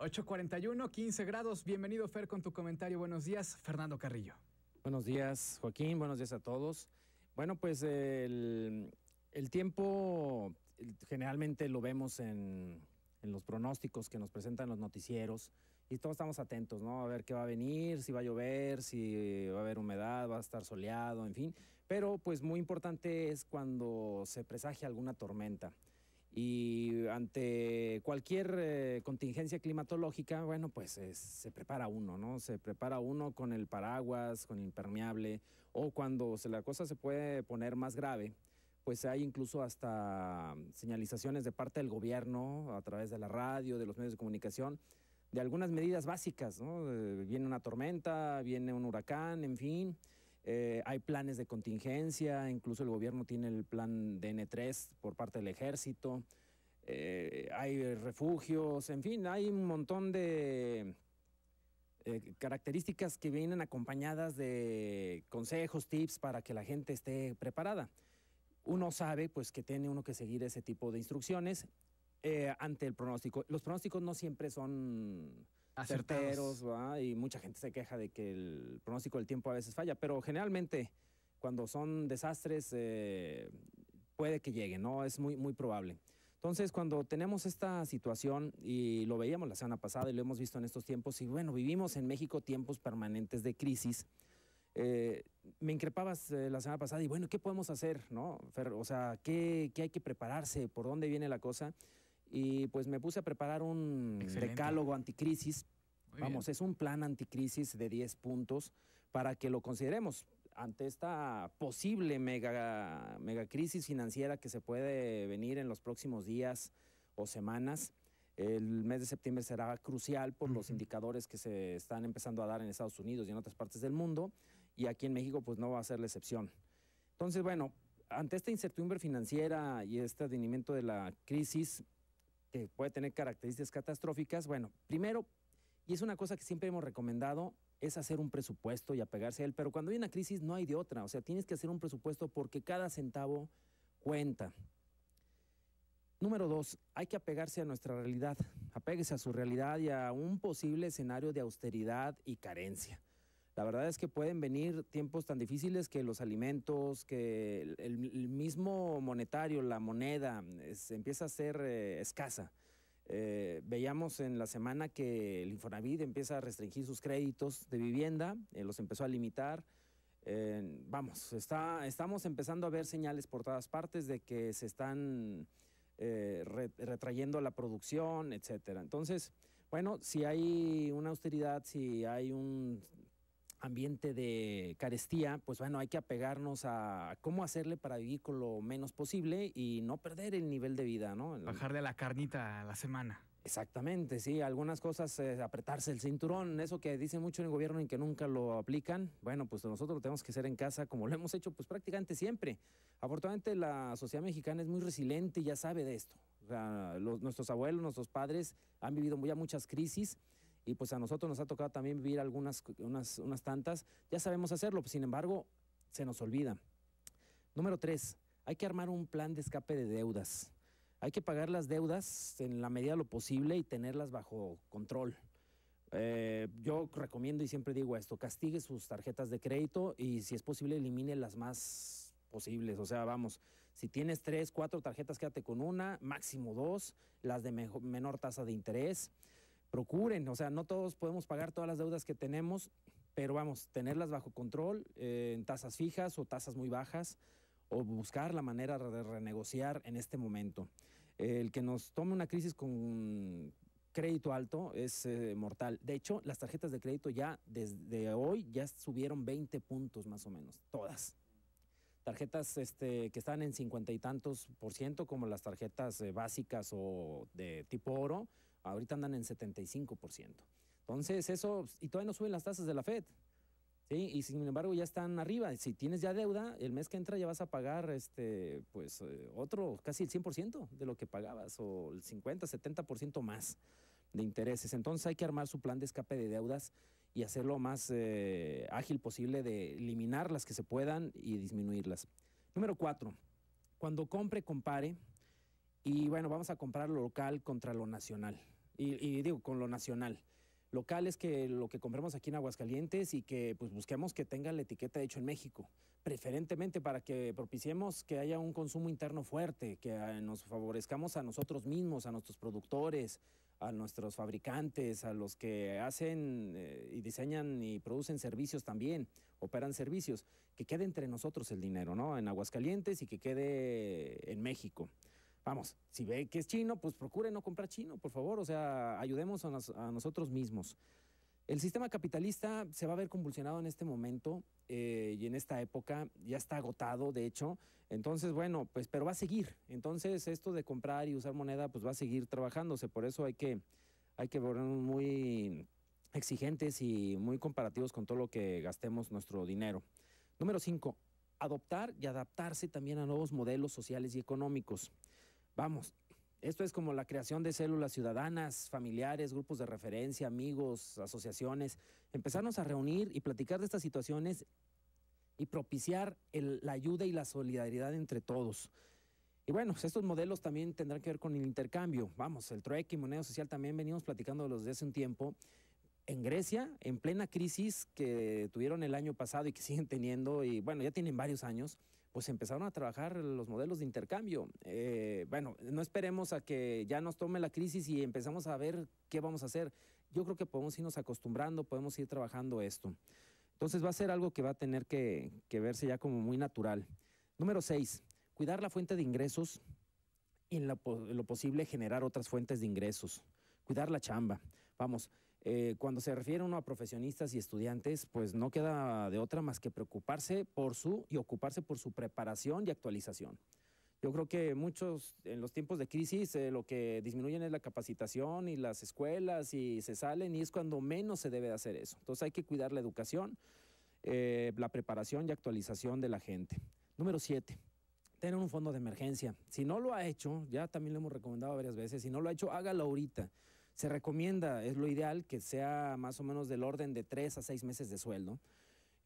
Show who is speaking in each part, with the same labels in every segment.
Speaker 1: 841, 15 grados. Bienvenido, Fer, con tu comentario. Buenos días, Fernando Carrillo. Buenos días, Joaquín. Buenos días a todos. Bueno, pues el, tiempo generalmente lo vemos en, en, los pronósticos que nos presentan los noticieros y todos estamos atentos, ¿no? A ver qué va a venir, si va a llover, si va a haber humedad, va a estar soleado, en fin. Pero pues muy importante es cuando se presagia alguna tormenta y ante cualquier eh, contingencia climatológica, bueno, pues se prepara uno, ¿no? Se prepara uno con el paraguas, con el impermeable, o cuando la cosa se puede poner más grave, pues hay incluso hasta señalizaciones de parte del gobierno a través de la radio, de los medios de comunicación, de algunas medidas básicas, ¿no? Eh, viene una tormenta, viene un huracán, en fin. Eh, hay planes de contingencia, incluso el gobierno tiene el plan DN3 por parte del ejército. Eh, hay refugios, en fin, hay un montón de eh, características que vienen acompañadas de consejos, tips para que la gente esté preparada. Uno sabe pues que tiene uno que seguir ese tipo de instrucciones ante el pronóstico. Los pronósticos no siempre son ¿va? y mucha gente se queja de que el pronóstico del tiempo a veces falla, pero generalmente cuando son desastres eh, puede que llegue, ¿no? Es muy, muy probable. Entonces, cuando tenemos esta situación, y lo veíamos la semana pasada y lo hemos visto en estos tiempos, y bueno, vivimos en México tiempos permanentes de crisis, eh, me increpabas eh, la semana pasada y bueno, ¿qué podemos hacer? ¿no? o sea, ¿qué, ¿qué, hay que prepararse? ¿Por dónde viene la cosa? y pues me puse a preparar un decálogo anticrisis. Vamos, es un plan anticrisis de 10 puntos para que lo consideremos ante esta posible mega, mega crisis financiera que se puede venir en los próximos días o semanas. El mes de septiembre será crucial por los indicadores que se están empezando a dar en Estados Unidos y en otras partes del mundo. Y aquí en México, pues no va a ser la excepción. Entonces, bueno, ante esta incertidumbre financiera y este advenimiento de la crisis, que puede tener características catastróficas, bueno, primero, y es una cosa que siempre hemos recomendado, es hacer un presupuesto y apegarse a él, pero cuando hay una crisis no hay de otra, o sea, tienes que hacer un presupuesto porque cada centavo cuenta. Número dos, hay que apegarse a nuestra realidad, apéguese a su realidad y a un posible escenario de austeridad y carencia. La verdad es que pueden venir tiempos tan difíciles que los alimentos, que el, mismo monetario, la moneda, empieza a ser eh, escasa. Eh, veíamos en la semana que el Infonavit empieza a restringir sus créditos de vivienda, eh, los empezó a limitar. vamos, está, estamos empezando a ver señales por todas partes de que se están retrayendo la producción, etcétera. Entonces, bueno, si hay una austeridad, si hay un ambiente de carestía, pues bueno, hay que apegarnos a cómo hacerle para vivir con lo menos posible y no perder el nivel de vida, ¿no? Bajarle a la carnita a la semana. Exactamente, sí, algunas cosas, eh, apretarse el cinturón, eso que dicen mucho en el gobierno y que nunca lo aplican, bueno, pues nosotros lo tenemos que hacer en casa como lo hemos hecho pues prácticamente siempre. Afortunadamente la sociedad mexicana es muy resiliente y ya sabe de esto. nuestros abuelos, nuestros padres han vivido ya muchas crisis y pues a nosotros nos ha tocado también vivir algunas unas, tantas, ya sabemos hacerlo, pues, sin embargo se nos olvida. Número tres, hay que armar un plan de escape de deudas. Hay que pagar las deudas en la medida de lo posible y tenerlas bajo control. Eh, yo recomiendo y siempre digo esto, castigue sus tarjetas de crédito y si es posible elimine las más posibles. O sea, vamos, si tienes tres, cuatro tarjetas, quédate con una, máximo dos, las de menor tasa de interés procuren, o sea, no todos podemos pagar todas las deudas que tenemos, pero vamos, tenerlas bajo control eh, en tasas fijas o tasas muy bajas o buscar la manera de renegociar en este momento. El que nos tome una crisis con crédito alto es eh, mortal. De hecho, las tarjetas de crédito ya desde hoy ya subieron 20 puntos más o menos, todas. Tarjetas este, que están en cincuenta y tantos por ciento, como las tarjetas eh, básicas o de tipo oro, Ahorita andan en 75%. Entonces, eso, y todavía no suben las tasas de la Fed. Sí, y sin embargo ya están arriba. Si tienes ya deuda, el mes que entra ya vas a pagar este, pues, eh, otro, casi el 100% de lo que pagabas o el 50, 70% más de intereses. Entonces hay que armar su plan de escape de deudas y hacerlo más eh, ágil posible de eliminar las que se puedan y disminuirlas. Número cuatro, cuando compre, compare y bueno, vamos a comprar lo local contra lo nacional. Y, digo, con lo nacional. Local es que lo que compremos aquí en Aguascalientes y que pues busquemos que tenga la etiqueta hecho en México, preferentemente para que propiciemos que haya un consumo interno fuerte, que eh, nos favorezcamos a nosotros mismos, a nuestros productores, a nuestros fabricantes, a los que hacen eh, y diseñan y producen servicios también, operan servicios, que quede entre nosotros el dinero, ¿no? En Aguascalientes y que quede en México vamos, si ve que es chino, pues procure no comprar chino, por favor. O sea, ayudemos a, nosotros mismos. El sistema capitalista se va a ver convulsionado en este momento eh, y en esta época, ya está agotado, de hecho. Entonces, bueno, pues, pero va a seguir. Entonces, esto de comprar y usar moneda, pues va a seguir trabajándose. Por eso hay que, hay que volver muy exigentes y muy comparativos con todo lo que gastemos nuestro dinero. Número cinco, adoptar y adaptarse también a nuevos modelos sociales y económicos. Vamos, esto es como la creación de células ciudadanas, familiares, grupos de referencia, amigos, asociaciones. Empezarnos a reunir y platicar de estas situaciones y propiciar la ayuda y la solidaridad entre todos. Y bueno, pues estos modelos también tendrán que ver con el intercambio. Vamos, el trueque y moneda social también venimos platicando los de hace un tiempo. En Grecia, en plena crisis que tuvieron el año pasado y que siguen teniendo, y bueno, ya tienen varios años, pues empezaron a trabajar los modelos de intercambio. Eh, bueno, no esperemos a que ya nos tome la crisis y empezamos a ver qué vamos a hacer. Yo creo que podemos irnos acostumbrando, podemos ir trabajando esto. Entonces va a ser algo que va a tener que, verse ya como muy natural. Número seis, cuidar la fuente de ingresos y en lo posible generar otras fuentes de ingresos. Cuidar la chamba vamos, eh, cuando se refiere uno a profesionistas y estudiantes, pues no queda de otra más que preocuparse por su y ocuparse por su preparación y actualización. Yo creo que muchos en los tiempos de crisis eh, lo que disminuyen es la capacitación y las escuelas y se salen y es cuando menos se debe de hacer eso. Entonces hay que cuidar la educación, eh, la preparación y actualización de la gente. Número siete, tener un fondo de emergencia. Si no lo ha hecho, ya también lo hemos recomendado varias veces, si no lo ha hecho, hágalo ahorita. Se recomienda, es lo ideal, que sea más o menos del orden de tres a seis meses de sueldo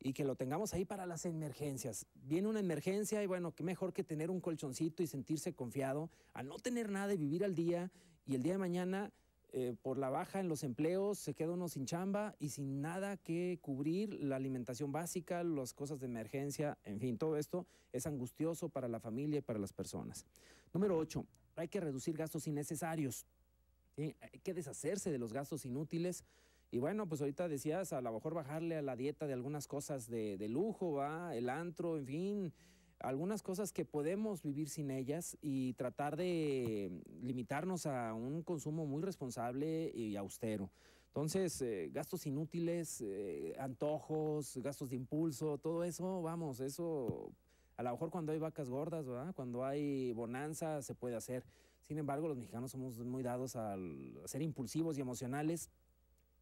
Speaker 1: y que lo tengamos ahí para las emergencias. Viene una emergencia y bueno, qué mejor que tener un colchoncito y sentirse confiado a no tener nada y vivir al día y el día de mañana eh, por la baja en los empleos se queda uno sin chamba y sin nada que cubrir, la alimentación básica, las cosas de emergencia, en fin, todo esto es angustioso para la familia y para las personas. Número ocho, hay que reducir gastos innecesarios. Eh, hay que deshacerse de los gastos inútiles. Y bueno, pues ahorita decías, a lo mejor bajarle a la dieta de algunas cosas de, lujo, ¿va? el antro, en fin, algunas cosas que podemos vivir sin ellas y tratar de limitarnos a un consumo muy responsable y austero. Entonces, eh, gastos inútiles, eh, antojos, gastos de impulso, todo eso, vamos, eso a lo mejor cuando hay vacas gordas, ¿verdad? Cuando hay bonanza, se puede hacer. Sin embargo, los mexicanos somos muy dados al, a ser impulsivos y emocionales.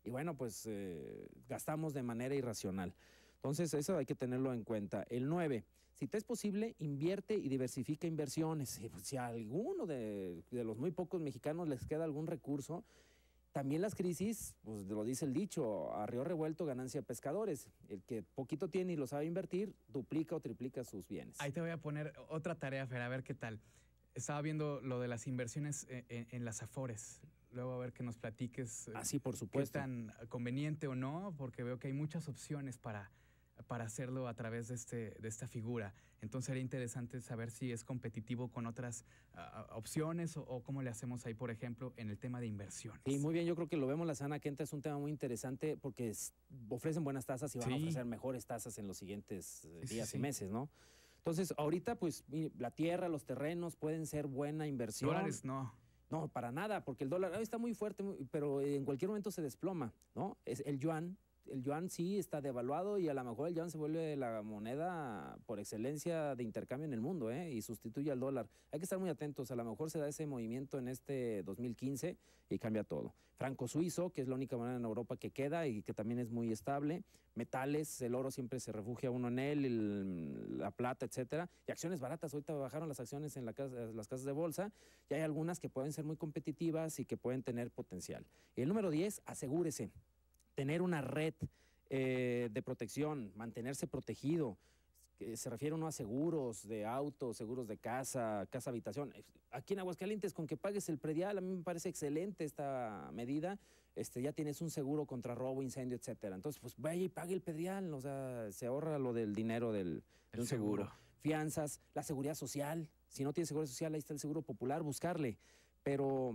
Speaker 1: Y bueno, pues eh, gastamos de manera irracional. Entonces, eso hay que tenerlo en cuenta. El 9, si te es posible, invierte y diversifica inversiones. Si, a alguno de, de los muy pocos mexicanos les queda algún recurso, también las crisis, pues lo dice el dicho, a río revuelto ganancia pescadores. El que poquito tiene y lo sabe invertir, duplica o triplica sus bienes. Ahí te voy a poner otra tarea, Fer, a ver qué tal. Estaba viendo lo de las inversiones eh, eh, en, las Afores. Luego a ver que nos platiques. Así, ah, por supuesto. tan conveniente o no, porque veo que hay muchas opciones para, para hacerlo a través de, este, de esta figura. Entonces sería interesante saber si es competitivo con otras ah, ah, opciones o, cómo le hacemos ahí, por ejemplo, en el tema de inversiones. Y sí, muy bien, yo creo que lo vemos la sana entra. es un tema muy interesante porque ofrecen buenas tasas y van a ofrecer mejores tasas en los siguientes eh, días y meses, ¿no? Entonces, ahorita, pues, la tierra, los terrenos pueden ser buena inversión. Dólares, no. No, para nada, porque el dólar está muy fuerte, pero en cualquier momento se desploma, ¿no? Es el yuan el yuan sí está devaluado y a lo mejor el yuan se vuelve la moneda por excelencia de intercambio en el mundo ¿eh? y sustituye al dólar. Hay que estar muy atentos, a lo mejor se da ese movimiento en este 2015 y cambia todo. Franco suizo, que es la única moneda en Europa que queda y que también es muy estable. Metales, el oro siempre se refugia uno en él, la plata, etcétera. Y acciones baratas, ahorita bajaron las acciones en las casas de bolsa y hay algunas que pueden ser muy competitivas y que pueden tener potencial. Y el número 10, asegúrese tener una red eh, de protección, mantenerse protegido. se refiere uno a seguros de auto, seguros de casa, casa habitación. Aquí en Aguascalientes, con que pagues el predial, a mí me parece excelente esta medida. Este, ya tienes un seguro contra robo, incendio, etcétera. Entonces, pues vaya y pague el predial, o sea, se ahorra lo del dinero del, seguro. Fianzas, la seguridad social. Si no tienes seguridad social, ahí está el seguro popular, buscarle. Pero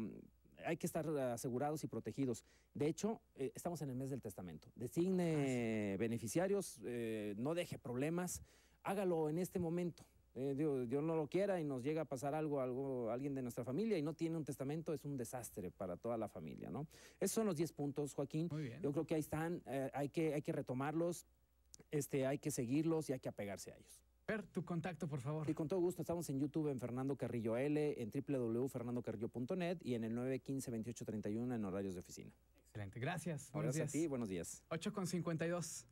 Speaker 1: hay que estar ah, asegurados y protegidos. De hecho, eh, estamos en el mes del testamento. Designe ah, beneficiarios, eh, no deje problemas, hágalo en este momento. Eh, Dios, no lo quiera y nos llega a pasar algo, algo, alguien de nuestra familia y no tiene un testamento, es un desastre para toda la familia, ¿no? Esos son los 10 puntos, Joaquín. Yo creo que ahí están, hay, que, hay que retomarlos, este, hay que seguirlos y hay que apegarse a ellos. Per, tu contacto, por favor. Y con todo gusto, estamos en YouTube en Fernando Carrillo L, en www.fernandocarrillo.net y en el 915-2831 en horarios de oficina. Excelente, gracias. Buenos gracias a ti, buenos días. 8 con 52.